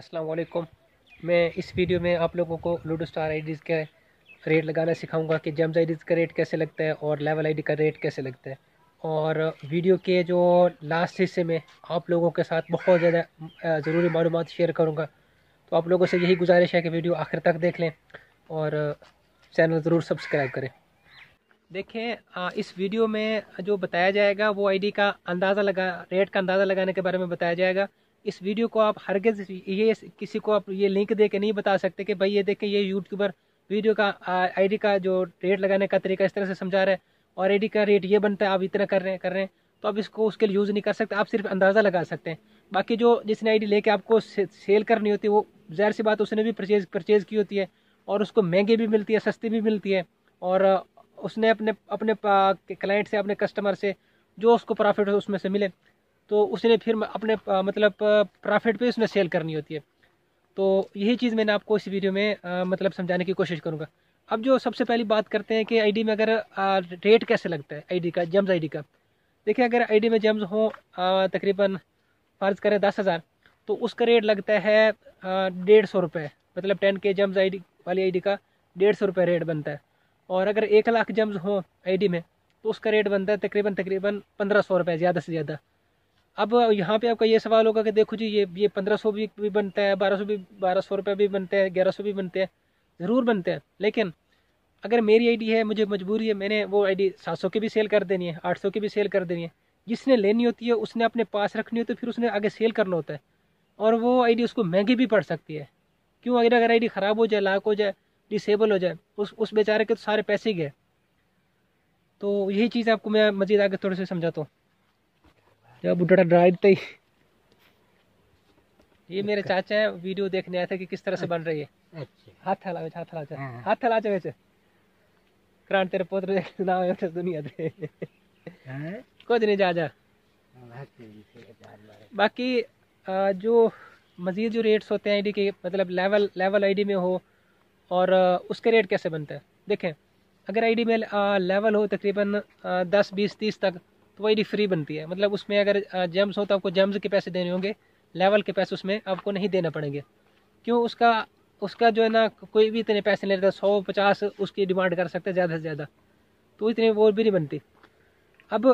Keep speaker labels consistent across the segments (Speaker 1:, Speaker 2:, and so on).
Speaker 1: अस्सलाम वालेकुम मैं इस वीडियो में आप लोगों को लूडो स्टार आईडीज़ के रेट लगाना सिखाऊंगा कि जेम्स आईडीज़ का रेट कैसे लगता है और लेवल आईडी का रेट कैसे लगता है और वीडियो के जो लास्ट हिस्से में आप लोगों के साथ बहुत ज़्यादा ज़रूरी मालूम शेयर करूँगा तो आप लोगों से यही गुजारिश है कि वीडियो आखिर तक देख लें और चैनल ज़रूर सब्सक्राइब करें देखें इस वीडियो में जो बताया जाएगा वो आईडी का अंदाज़ा लगा रेट का अंदाज़ा लगाने के बारे में बताया जाएगा इस वीडियो को आप हरगज ये किसी को आप ये लिंक दे के नहीं बता सकते कि भाई ये देखें ये यूट्यूबर वीडियो का आईडी का जो रेट लगाने का तरीका इस तरह से समझा रहा है और आईडी का रेट ये बनता है आप इतना कर रहे हैं कर रहे हैं तो आप इसको उसके लिए यूज़ नहीं कर सकते आप सिर्फ अंदाज़ा लगा सकते हैं बाकी जो जिसने आई डी आपको सेल करनी होती है वो ज़ाहिर सी बात उसने भी परचेज परचेज़ की होती है और उसको महंगी भी मिलती है सस्ती भी मिलती है और उसने अपने अपने क्लाइंट से अपने कस्टमर से जो उसको प्रॉफिट उसमें से मिले तो उसने फिर अपने मतलब प्रॉफिट पे उसने सेल करनी होती है तो यही चीज़ मैंने आपको इस वीडियो में मतलब समझाने की कोशिश करूँगा अब जो सबसे पहली बात करते हैं कि आईडी में अगर रेट कैसे लगता है आईडी का जम्स आईडी का देखिए अगर आईडी में जम्स हो तकरीबन फ़र्ज़ करें दस हज़ार तो उसका रेट लगता है डेढ़ सौ रुपये मतलब टेन के जम्स आईडी वाली आईडी का डेढ़ सौ रुपये रेट बनता है और अगर एक लाख जम्स हों आईडी में तो उसका रेट बनता है तकरीबन तकरीबन पंद्रह सौ ज़्यादा से ज़्यादा अब यहाँ पे आपका ये सवाल होगा कि देखो जी ये ये पंद्रह सौ भी, भी बनता है बारह सौ भी बारह सौ रुपये भी बनते हैं ग्यारह सौ भी बनते हैं ज़रूर बनते हैं लेकिन अगर मेरी आईडी है मुझे मजबूरी है मैंने वो आईडी 700 की भी सेल कर देनी है 800 की भी सेल कर देनी है जिसने लेनी होती है उसने अपने पास रखनी होती तो है फिर उसने आगे सेल करना होता है और वो आईडी उसको महंगी भी पड़ सकती है क्यों अगर अगर आईडी ख़राब हो जाए लाख हो जाए डिसेबल हो जाए उस उस बेचारे के तो सारे पैसे गए तो यही चीज़ आपको मैं मज़ीद आगे थोड़े से समझाता हूँ जब बुढ़ा डरा देते ही ये मेरे चाचा है वीडियो देखने आए थे कि किस तरह से बन रही है अच्छा। हाथ हला हाथ हला हाँ। हाथ हला वैसे क्रांत तेरे पोत्र नाम है तो दुनिया दे हाँ। कोई दिन जा जा बाकी जो मज़ीद जो रेट्स होते हैं आईडी के मतलब लेवल लेवल आईडी में हो और उसके रेट कैसे बनते हैं देखें अगर आईडी में लेवल हो तकरीबन दस बीस तीस तक तो फ्री बनती है मतलब उसमें अगर जेम्स हो तो आपको जेम्स के पैसे देने होंगे लेवल के पैसे उसमें आपको नहीं देना पड़ेंगे क्यों उसका उसका जो है ना कोई भी इतने पैसे नहीं रहता सौ पचास उसकी डिमांड कर सकते ज़्यादा से ज़्यादा तो इतने वो भी नहीं बनती अब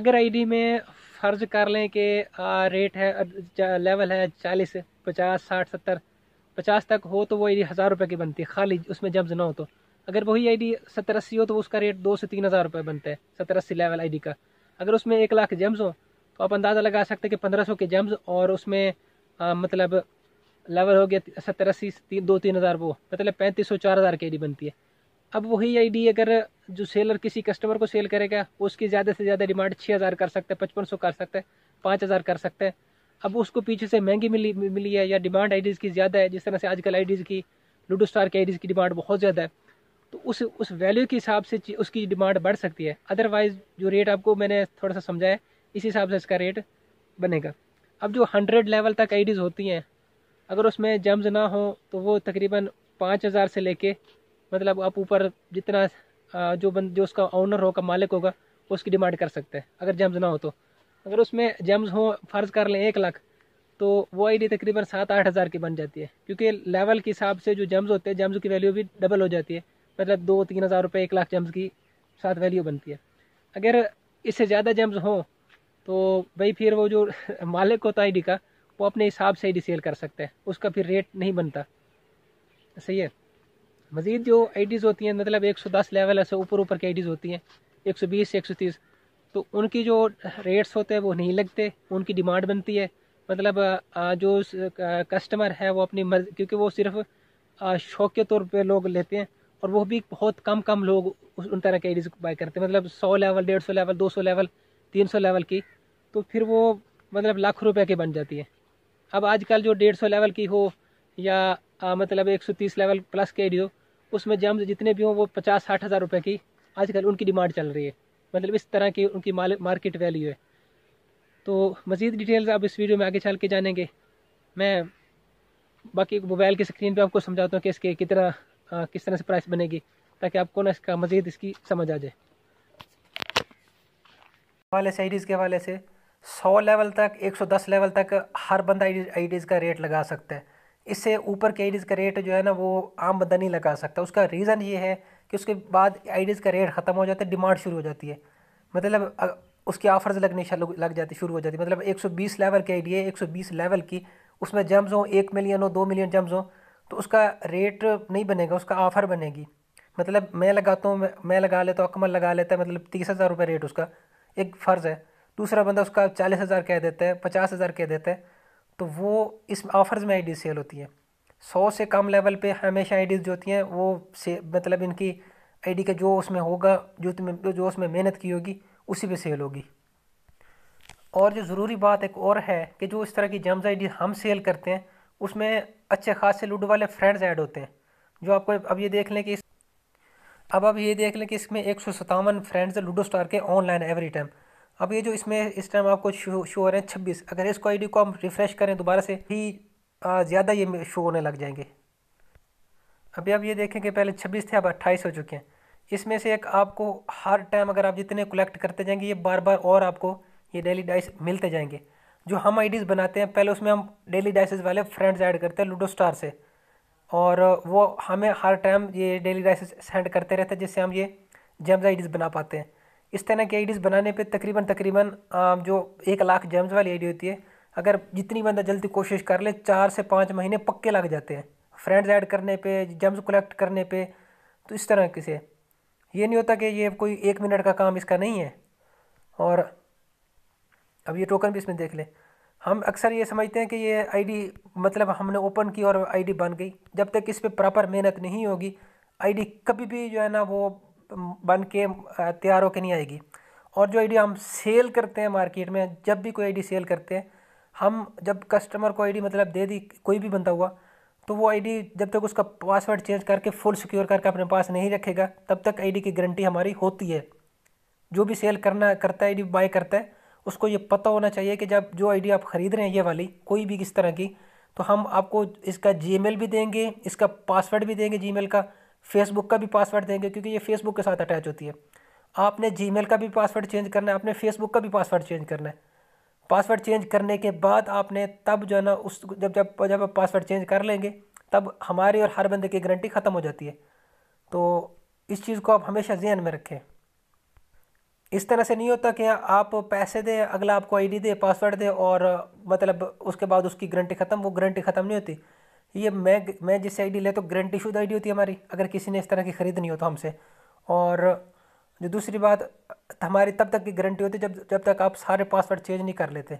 Speaker 1: अगर आईडी में फ़र्ज कर लें कि रेट है लेवल है चालीस पचास साठ सत्तर पचास तक हो तो वो आई डी हज़ार रुपये की बनती है खाली उसमें जम्स ना हो तो अगर वही आई डी सत्तर अस्सी हो तो उसका रेट दो से तीन हज़ार रुपये बनता है सत्तर अस्सी लेवल डी का अगर उसमें एक लाख जेम्स हो तो आप अंदाज़ा लगा सकते हैं कि पंद्रह सौ के जेम्स और उसमें आ, मतलब लेवल हो गया सत्तर अस्सी ती, दो तीन हज़ार वो मतलब पैंतीस सौ चार हज़ार की आई बनती है अब वही आईडी अगर जो सेलर किसी कस्टमर को सेल करेगा उसकी ज़्यादा से ज़्यादा डिमांड छः हज़ार कर सकता है पचपन सौ कर सकता है पाँच हज़ार कर सकते हैं अब उसको पीछे से महंगी मिली मिली है या डिमांड आईडीज़ की ज़्यादा है जिस तरह से आजकल आईडीज़ की लूडो स्टार की आईडीज़ की डिमांड बहुत ज़्यादा है तो उस उस वैल्यू के हिसाब से उसकी डिमांड बढ़ सकती है अदरवाइज जो रेट आपको मैंने थोड़ा सा समझाया इस हिसाब से इसका रेट बनेगा अब जो हंड्रेड लेवल तक आई होती हैं अगर उसमें जम्स ना हो तो वो तकरीबन पाँच हज़ार से लेके मतलब आप ऊपर जितना जो बंद जो उसका ऑनर होगा मालिक होगा उसकी डिमांड कर सकते हैं अगर जम्स ना हो तो अगर उसमें जम्स हो फ़र्ज़ कर लें एक लाख तो वो आईडी तकरीबन सात आठ हज़ार की बन जाती है क्योंकि लेवल के हिसाब से जो जम्स होते हैं जम्स की वैल्यू भी डबल हो जाती है मतलब दो तीन हज़ार रुपये एक लाख जम्स की साथ वैल्यू बनती है अगर इससे ज़्यादा जम्स हो तो भाई फिर वो जो मालिक होता है आई का वो अपने हिसाब से ही सेल कर सकते हैं उसका फिर रेट नहीं बनता सही है मज़ीद जो आई होती हैं मतलब एक सौ दस लेवल ऐसे ऊपर ऊपर की आई होती हैं एक सौ बीस एक सौ तीस तो उनकी जो रेट्स होते हैं वो नहीं लगते उनकी डिमांड बनती है मतलब जो कस्टमर है वो अपनी मर्जी क्योंकि वो सिर्फ शौक के तौर पे लोग लेते हैं और वो भी बहुत कम कम लोग उन तरह के को बाय करते हैं मतलब सौ लेवल डेढ़ सौ लेवल दो सौ लेवल तीन सौ लेवल की तो फिर वो मतलब लाख रुपए की बन जाती है अब आजकल जो डेढ़ सौ लेवल की हो या आ, मतलब एक सौ तीस लेवल प्लस की आई हो उसमें जम्स जितने भी हों वो पचास साठ हज़ार रुपये की आजकल उनकी डिमांड चल रही है मतलब इस तरह की उनकी मार्केट वैल्यू है तो मज़ीद डिटेल्स आप इस वीडियो में आगे चल के जानेंगे मैं बाकी मोबाइल की स्क्रीन पे आपको समझाता हूँ कि इसके कितना किस तरह से प्राइस बनेगी ताकि आपको ना इसका मज़ीद इसकी समझ आ जाए वाले से आईडीज़ के हवाले से 100 लेवल तक 110 लेवल तक हर बंदा आईडीज़ का रेट लगा सकता है इससे ऊपर के आईडीज़ का रेट जो है ना वो आम बंदा नहीं लगा सकता उसका रीज़न ये है कि उसके बाद आईडीज़ का रेट ख़त्म हो जाता है डिमांड शुरू हो जाती है मतलब उसकी ऑफर्स लगने लग जाती शुरू हो जाती मतलब एक लेवल के आईडी है लेवल की उसमें जम्स हों एक मिलियन हो दो मिलियन जम्स हों तो उसका रेट नहीं बनेगा उसका ऑफ़र बनेगी मतलब मैं लगाता हूँ मैं लगा लेता हूँ अकमल लगा लेता है मतलब तीस हज़ार रुपये रेट उसका एक फ़र्ज़ है दूसरा बंदा उसका चालीस हज़ार कह देता है पचास हज़ार कह देता है तो वो इस ऑफ़र्स में आईडी सेल होती है सौ से कम लेवल पे हमेशा आईडीज़ जो होती हैं वो से मतलब इनकी आईडी का जो उसमें होगा जो जो उसमें मेहनत की होगी उसी पे सेल होगी और जो ज़रूरी बात एक और है कि जो इस तरह की जम्स आईडी हम सेल करते हैं उसमें अच्छे खासे लूडो वाले फ्रेंड्स ऐड होते हैं जो आपको अब ये देख लें कि इस अब आप ये देख लें कि इसमें एक सौ सतावन फ्रेंड्स लूडो स्टार के ऑनलाइन एवरी टाइम अब ये जो इसमें इस टाइम आपको शो हो रहे हैं छब्बीस अगर इसको डी को आप रिफ़्रेश करें दोबारा से ही ज़्यादा ये शो होने लग जाएंगे अभी आप ये देखें कि पहले छब्बीस थे अब अट्ठाईस हो चुके हैं इसमें से एक आपको हर टाइम अगर आप जितने कलेक्ट करते जाएंगे ये बार बार और आपको ये डेली डाइस मिलते जाएंगे जो हम आईडीज़ बनाते हैं पहले उसमें हम डेली डाइसिस वाले फ्रेंड्स ऐड करते हैं लूडो स्टार से और वो हमें हर टाइम ये डेली डाइसिस सेंड करते रहते हैं जिससे हम ये जेम्स आई बना पाते हैं इस तरह की आई बनाने पर तकरीबन तकरीबन जो एक लाख जेम्स वाली आई होती है अगर जितनी बंदा जल्दी कोशिश कर ले चार से पाँच महीने पक्के लग जाते हैं फ्रेंड्स ऐड करने पे जेम्स कलेक्ट करने पे तो इस तरह किसे ये नहीं होता कि ये कोई एक मिनट का काम इसका नहीं है और अब ये टोकन भी इसमें देख लें हम अक्सर ये समझते हैं कि ये आईडी मतलब हमने ओपन की और आईडी बन गई जब तक इस पर प्रॉपर मेहनत नहीं होगी आईडी कभी भी जो है ना वो बन के तैयार होकर नहीं आएगी और जो आईडी हम सेल करते हैं मार्केट में जब भी कोई आईडी सेल करते हैं हम जब कस्टमर को आईडी मतलब दे दी कोई भी बंदा हुआ तो वो आईडी जब तक उसका पासवर्ड चेंज करके फुल सिक्योर करके अपने पास नहीं रखेगा तब तक आईडी की गारंटी हमारी होती है जो भी सेल करना करता है आईडी बाय करता है उसको ये पता होना चाहिए कि जब जो आईडी आप ख़रीद रहे हैं ये वाली कोई भी किस तरह की तो हम आपको इसका जी भी देंगे इसका पासवर्ड भी देंगे जी का फेसबुक का भी पासवर्ड देंगे क्योंकि ये फेसबुक के साथ अटैच होती है आपने जी का भी पासवर्ड चेंज करना है आपने फेसबुक का भी पासवर्ड चेंज करना है पासवर्ड चेंज करने के बाद आपने तब जो है ना उस जब जब जब आप पासवर्ड चेंज कर लेंगे तब हमारी और हर बंदे की गारंटी ख़त्म हो जाती है तो इस चीज़ को आप हमेशा जहन में रखें इस तरह से नहीं होता कि आप पैसे दें अगला आपको आईडी दे पासवर्ड दे और मतलब उसके बाद उसकी गारंटी ख़त्म वो गारंटी ख़त्म नहीं होती ये मैं मैं जिससे आईडी ले तो गारंटी शुद्ध आईडी होती है हमारी अगर किसी ने इस तरह की ख़रीदनी हो तो हमसे और जो दूसरी बात हमारी तब तक की गारंटी होती है जब जब तक आप सारे पासवर्ड चेंज नहीं कर लेते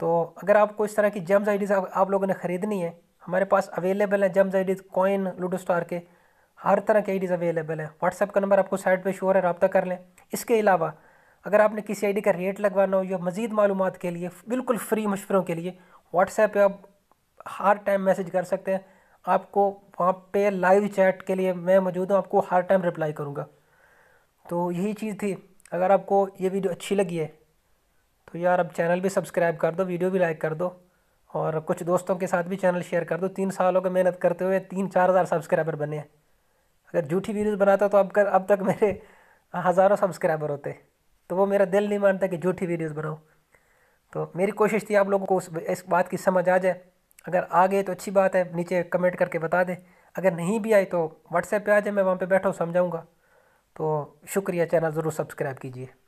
Speaker 1: तो अगर आपको इस तरह की जम्स आई आप, आप लोगों ने ख़रीदनी है हमारे पास अवेलेबल हैं जम्स डीज कॉइन लूडो स्टार के हर तरह के आईडीज़ अवेलेबल है व्हाट्सएप का नंबर आपको साइड पे शोर है रबता कर लें इसके अलावा अगर आपने किसी आईडी का रेट लगवाना हो या मज़ीद मालूम के लिए बिल्कुल फ्री मशवरों के लिए व्हाट्सएप पे आप हर टाइम मैसेज कर सकते हैं आपको वहाँ पे लाइव चैट के लिए मैं मौजूद हूँ आपको हर टाइम रिप्लाई करूँगा तो यही चीज़ थी अगर आपको ये वीडियो अच्छी लगी है तो यार अब चैनल भी सब्सक्राइब कर दो वीडियो भी लाइक कर दो और कुछ दोस्तों के साथ भी चैनल शेयर कर दो तीन सालों की मेहनत करते हुए तीन चार हज़ार सब्सक्राइबर बने हैं अगर झूठी वीडियोस बनाता तो अब कर अब तक मेरे हज़ारों सब्सक्राइबर होते तो वो मेरा दिल नहीं मानता कि झूठी वीडियोस बनाऊँ तो मेरी कोशिश थी आप लोगों को उस इस बात की समझ आ जाए अगर आ गए तो अच्छी बात है नीचे कमेंट करके बता दें अगर नहीं भी आई तो व्हाट्सएप पे आ जाए मैं वहाँ पे बैठा हूँ समझाऊँगा तो शुक्रिया चैनल ज़रूर सब्सक्राइब कीजिए